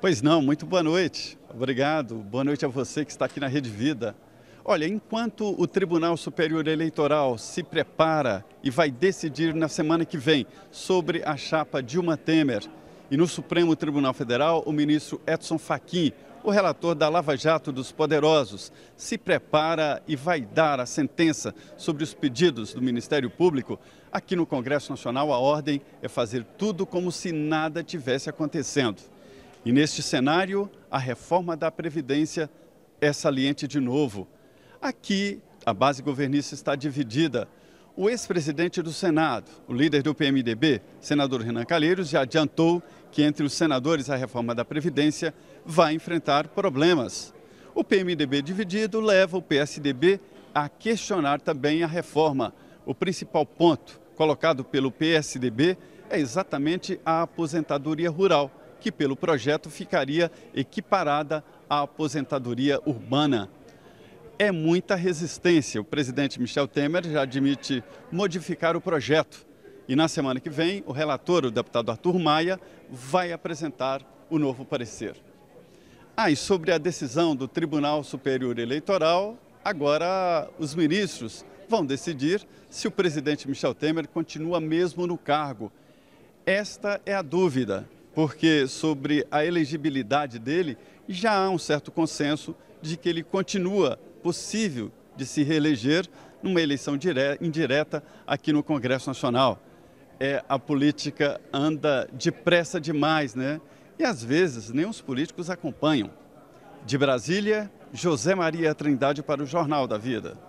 Pois não, muito boa noite. Obrigado. Boa noite a você que está aqui na Rede Vida. Olha, enquanto o Tribunal Superior Eleitoral se prepara e vai decidir na semana que vem sobre a chapa Dilma Temer, e no Supremo Tribunal Federal, o ministro Edson Fachin, o relator da Lava Jato dos Poderosos, se prepara e vai dar a sentença sobre os pedidos do Ministério Público. Aqui no Congresso Nacional, a ordem é fazer tudo como se nada tivesse acontecendo. E neste cenário, a reforma da Previdência é saliente de novo. Aqui, a base governista está dividida. O ex-presidente do Senado, o líder do PMDB, senador Renan Calheiros, já adiantou que entre os senadores a reforma da Previdência vai enfrentar problemas. O PMDB dividido leva o PSDB a questionar também a reforma. O principal ponto colocado pelo PSDB é exatamente a aposentadoria rural que, pelo projeto, ficaria equiparada à aposentadoria urbana. É muita resistência. O presidente Michel Temer já admite modificar o projeto. E na semana que vem, o relator, o deputado Arthur Maia, vai apresentar o novo parecer. Ah, e sobre a decisão do Tribunal Superior Eleitoral, agora os ministros vão decidir se o presidente Michel Temer continua mesmo no cargo. Esta é a dúvida porque sobre a elegibilidade dele já há um certo consenso de que ele continua possível de se reeleger numa eleição indireta aqui no Congresso Nacional. É, a política anda depressa demais, né? E às vezes nem os políticos acompanham. De Brasília, José Maria Trindade para o Jornal da Vida.